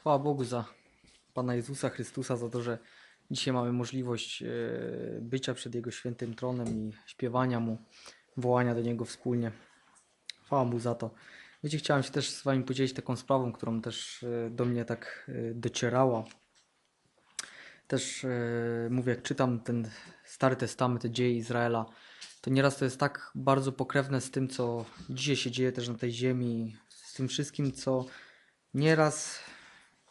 Chwała Bogu za Pana Jezusa Chrystusa, za to, że dzisiaj mamy możliwość e, bycia przed Jego świętym tronem i śpiewania Mu, wołania do Niego wspólnie. Chwała Mu za to. Wiecie, chciałem się też z Wami podzielić taką sprawą, którą też e, do mnie tak e, docierała. Też mówię, jak czytam ten Stary Testament, te dzieje Izraela, to nieraz to jest tak bardzo pokrewne z tym, co dzisiaj się dzieje też na tej ziemi, z tym wszystkim, co nieraz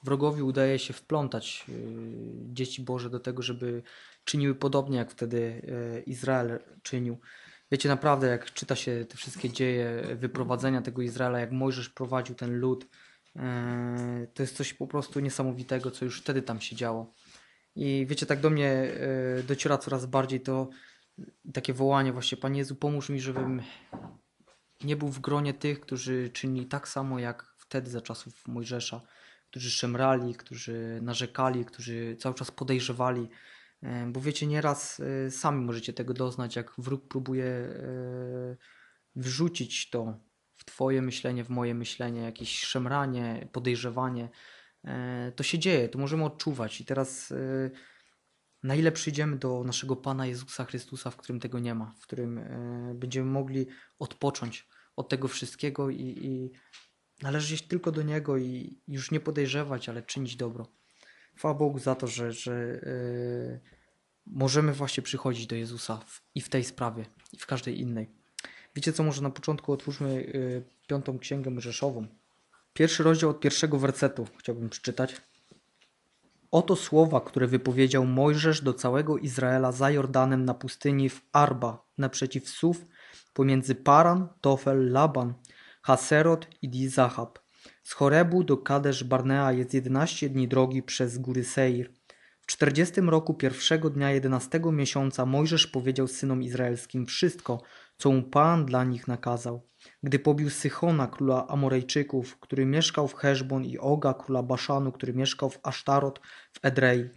wrogowi udaje się wplątać y, dzieci Boże do tego, żeby czyniły podobnie jak wtedy y, Izrael czynił. Wiecie, naprawdę, jak czyta się te wszystkie dzieje wyprowadzenia tego Izraela, jak Mojżesz prowadził ten lud, y, to jest coś po prostu niesamowitego, co już wtedy tam się działo. I wiecie, tak do mnie dociera coraz bardziej to takie wołanie właśnie, Panie Jezu, pomóż mi, żebym nie był w gronie tych, którzy czynili tak samo jak wtedy za czasów Mojżesza którzy szemrali, którzy narzekali, którzy cały czas podejrzewali. E, bo wiecie, nieraz e, sami możecie tego doznać, jak wróg próbuje e, wrzucić to w Twoje myślenie, w moje myślenie, jakieś szemranie, podejrzewanie. To się dzieje, to możemy odczuwać. I teraz, na ile przyjdziemy do naszego Pana Jezusa Chrystusa, w którym tego nie ma, w którym będziemy mogli odpocząć od tego wszystkiego i, i Należy iść tylko do Niego i już nie podejrzewać, ale czynić dobro. Chwała Bogu za to, że, że yy, możemy właśnie przychodzić do Jezusa w, i w tej sprawie, i w każdej innej. Wiecie co, może na początku otwórzmy yy, piątą księgę Mojżeszową. Pierwszy rozdział od pierwszego wersetu chciałbym przeczytać. Oto słowa, które wypowiedział Mojżesz do całego Izraela za Jordanem na pustyni w Arba, naprzeciw Sów, pomiędzy Paran, Tofel, Laban – Haserot i Dizahab. Z Chorebu do Kadesz Barnea jest 11 dni drogi przez góry Seir. W czterdziestym roku pierwszego dnia jedenastego miesiąca Mojżesz powiedział synom izraelskim wszystko, co mu Pan dla nich nakazał. Gdy pobił Sychona, króla Amorejczyków, który mieszkał w Heszbon i Oga, króla Baszanu, który mieszkał w Asztarot w Edrei.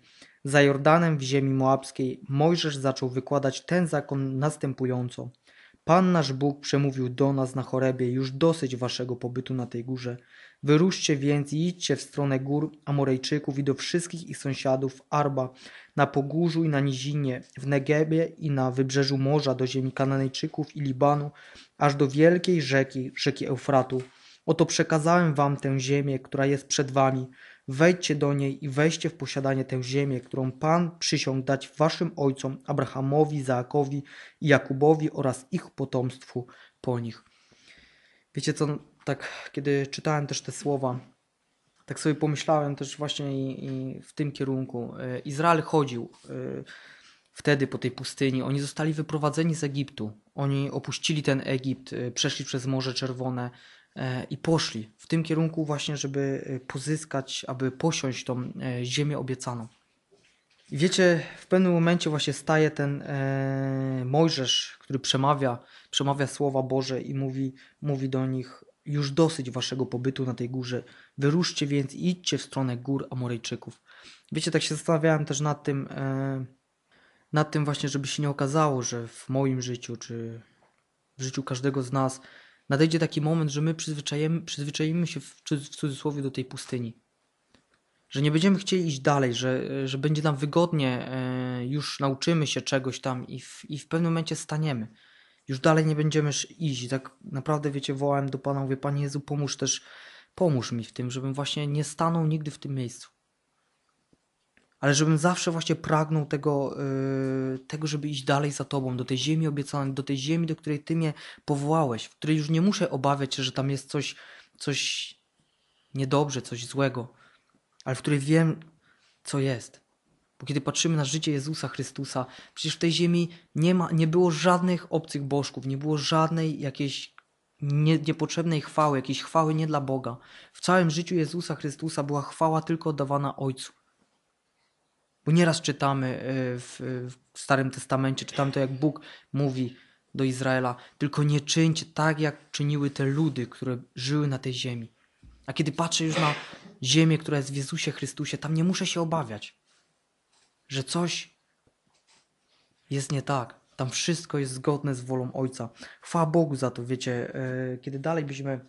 Za Jordanem w ziemi moabskiej Mojżesz zaczął wykładać ten zakon następująco – Pan nasz Bóg przemówił do nas na Chorebie, już dosyć waszego pobytu na tej górze. Wyruszcie więc i idźcie w stronę gór Amorejczyków i do wszystkich ich sąsiadów Arba, na pogórzu i na nizinie, w Negebie i na wybrzeżu morza, do ziemi Kananejczyków i Libanu, aż do wielkiej rzeki, rzeki Eufratu. Oto przekazałem wam tę ziemię, która jest przed wami – Wejdźcie do niej i weźcie w posiadanie tę ziemię, którą Pan przysiągł dać waszym ojcom Abrahamowi, Zaakowi i Jakubowi oraz ich potomstwu po nich. Wiecie co, no, tak kiedy czytałem też te słowa, tak sobie pomyślałem też właśnie i, i w tym kierunku. E, Izrael chodził e, wtedy po tej pustyni. Oni zostali wyprowadzeni z Egiptu. Oni opuścili ten Egipt, e, przeszli przez Morze Czerwone, E, i poszli w tym kierunku właśnie, żeby e, pozyskać, aby posiąść tą e, ziemię obiecaną. I wiecie, w pewnym momencie właśnie staje ten Mojżesz, który przemawia, przemawia słowa Boże i mówi, mówi do nich, już dosyć waszego pobytu na tej górze, wyruszcie więc i idźcie w stronę gór Amorejczyków. Wiecie, tak się zastanawiałem też nad tym, nad tym właśnie, żeby się nie okazało, że w moim życiu, czy w życiu każdego z nas Nadejdzie taki moment, że my przyzwyczajimy się w, w cudzysłowie do tej pustyni. Że nie będziemy chcieli iść dalej, że, że będzie nam wygodnie, e, już nauczymy się czegoś tam i w, i w pewnym momencie staniemy. Już dalej nie będziemy iść. Tak naprawdę, wiecie, wołałem do Pana, mówię, Panie Jezu, pomóż też, pomóż mi w tym, żebym właśnie nie stanął nigdy w tym miejscu ale żebym zawsze właśnie pragnął tego, yy, tego, żeby iść dalej za Tobą, do tej ziemi obiecanej, do tej ziemi, do której Ty mnie powołałeś, w której już nie muszę obawiać się, że tam jest coś, coś niedobrze, coś złego, ale w której wiem, co jest. Bo kiedy patrzymy na życie Jezusa Chrystusa, przecież w tej ziemi nie, ma, nie było żadnych obcych bożków, nie było żadnej jakiejś nie, niepotrzebnej chwały, jakiejś chwały nie dla Boga. W całym życiu Jezusa Chrystusa była chwała tylko oddawana Ojcu. Bo nieraz czytamy y, w, w Starym Testamencie, czytamy to, jak Bóg mówi do Izraela: Tylko nie czyńcie tak, jak czyniły te ludy, które żyły na tej ziemi. A kiedy patrzę już na ziemię, która jest w Jezusie Chrystusie, tam nie muszę się obawiać, że coś jest nie tak. Tam wszystko jest zgodne z wolą Ojca. Chwała Bogu za to, wiecie, y, kiedy dalej byśmy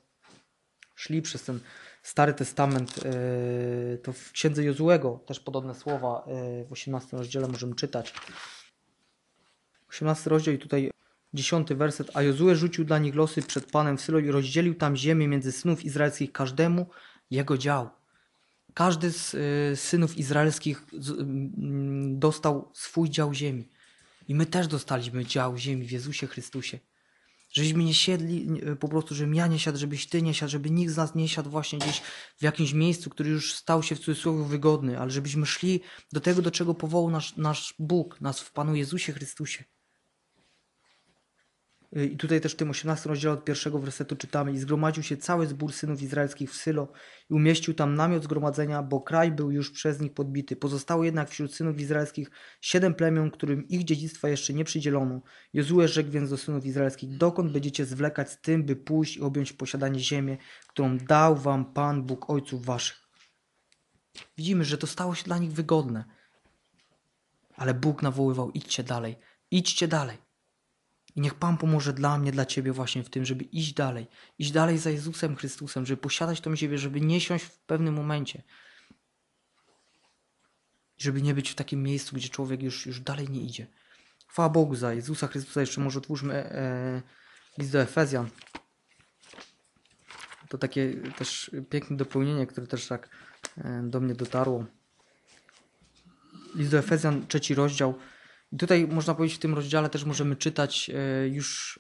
szli przez ten Stary Testament, e, to w księdze Jozułego też podobne słowa e, w 18 rozdziale możemy czytać. 18 rozdział i tutaj 10 werset. A Jozue rzucił dla nich losy przed Panem w Sylo i rozdzielił tam ziemię między synów izraelskich każdemu jego dział. Każdy z e, synów izraelskich dostał swój dział ziemi. I my też dostaliśmy dział ziemi w Jezusie Chrystusie. Żebyśmy nie siedli, e, po prostu, żebym ja nie siadł, żebyś ty nie siadł, żeby nikt z nas nie siadł właśnie gdzieś w jakimś miejscu, który już stał się w cudzysłowie wygodny, ale żebyśmy szli do tego, do czego powołał nasz, nasz Bóg, nas w Panu Jezusie Chrystusie. Y, I tutaj też w tym 18 rozdziale od pierwszego wersetu czytamy I zgromadził się cały zbór synów izraelskich w Sylo i umieścił tam namiot zgromadzenia, bo kraj był już przez nich podbity. Pozostało jednak wśród synów izraelskich siedem plemion, którym ich dziedzictwa jeszcze nie przydzielono. Jozue rzekł więc do synów izraelskich, dokąd będziecie zwlekać z tym, by pójść i objąć posiadanie ziemię, którą dał wam Pan Bóg ojców waszych. Widzimy, że to stało się dla nich wygodne. Ale Bóg nawoływał, idźcie dalej, idźcie dalej. I niech Pan pomoże dla mnie, dla Ciebie właśnie w tym, żeby iść dalej, iść dalej za Jezusem Chrystusem, żeby posiadać tą ziemię, żeby nie siąść w pewnym momencie. Żeby nie być w takim miejscu, gdzie człowiek już, już dalej nie idzie. Chwała Bogu za Jezusa Chrystusa. Jeszcze może otwórzmy e, list do Efezjan. To takie też piękne dopełnienie, które też tak e, do mnie dotarło. List do Efezjan, trzeci rozdział, i tutaj można powiedzieć, w tym rozdziale też możemy czytać e, już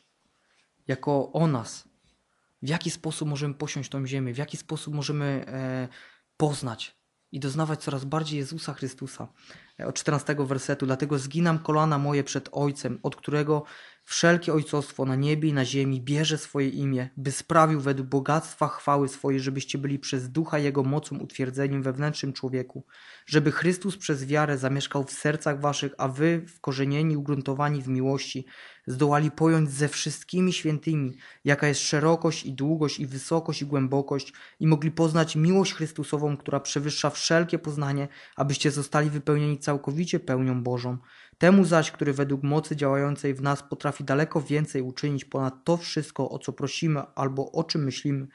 jako o nas, w jaki sposób możemy posiąść tą ziemię, w jaki sposób możemy e, poznać i doznawać coraz bardziej Jezusa Chrystusa od 14 wersetu. Dlatego zginam kolana moje przed Ojcem, od którego wszelkie ojcostwo na niebie i na ziemi bierze swoje imię, by sprawił według bogactwa chwały swojej, żebyście byli przez ducha Jego mocą utwierdzeniem wewnętrznym człowieku, żeby Chrystus przez wiarę zamieszkał w sercach waszych, a wy, wkorzenieni, ugruntowani w miłości, zdołali pojąć ze wszystkimi świętymi, jaka jest szerokość i długość i wysokość i głębokość i mogli poznać miłość Chrystusową, która przewyższa wszelkie poznanie, abyście zostali wypełnieni całkowicie całkowicie pełnią Bożą. Temu zaś, który według mocy działającej w nas potrafi daleko więcej uczynić ponad to wszystko, o co prosimy albo o czym myślimy,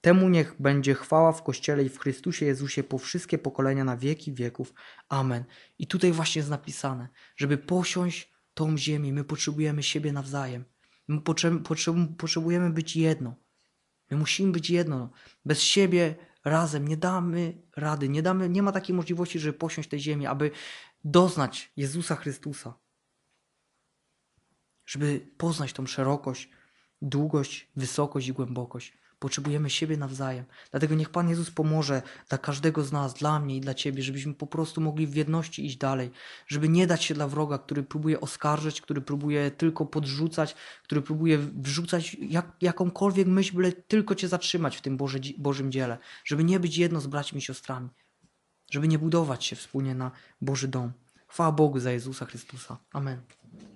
temu niech będzie chwała w Kościele i w Chrystusie Jezusie po wszystkie pokolenia na wieki wieków. Amen. I tutaj właśnie jest napisane, żeby posiąść tą ziemię, my potrzebujemy siebie nawzajem. My potrzebujemy być jedno. My musimy być jedno. Bez siebie razem nie damy rady, nie, damy, nie ma takiej możliwości, żeby posiąść tej ziemi, aby doznać Jezusa Chrystusa, żeby poznać tą szerokość, długość, wysokość i głębokość. Potrzebujemy siebie nawzajem. Dlatego niech Pan Jezus pomoże dla każdego z nas, dla mnie i dla Ciebie, żebyśmy po prostu mogli w jedności iść dalej, żeby nie dać się dla wroga, który próbuje oskarżyć, który próbuje tylko podrzucać, który próbuje wrzucać jak, jakąkolwiek myśl, byle tylko Cię zatrzymać w tym Boże, Bożym dziele, żeby nie być jedno z braćmi i siostrami, żeby nie budować się wspólnie na Boży dom. Chwała Bogu za Jezusa Chrystusa. Amen.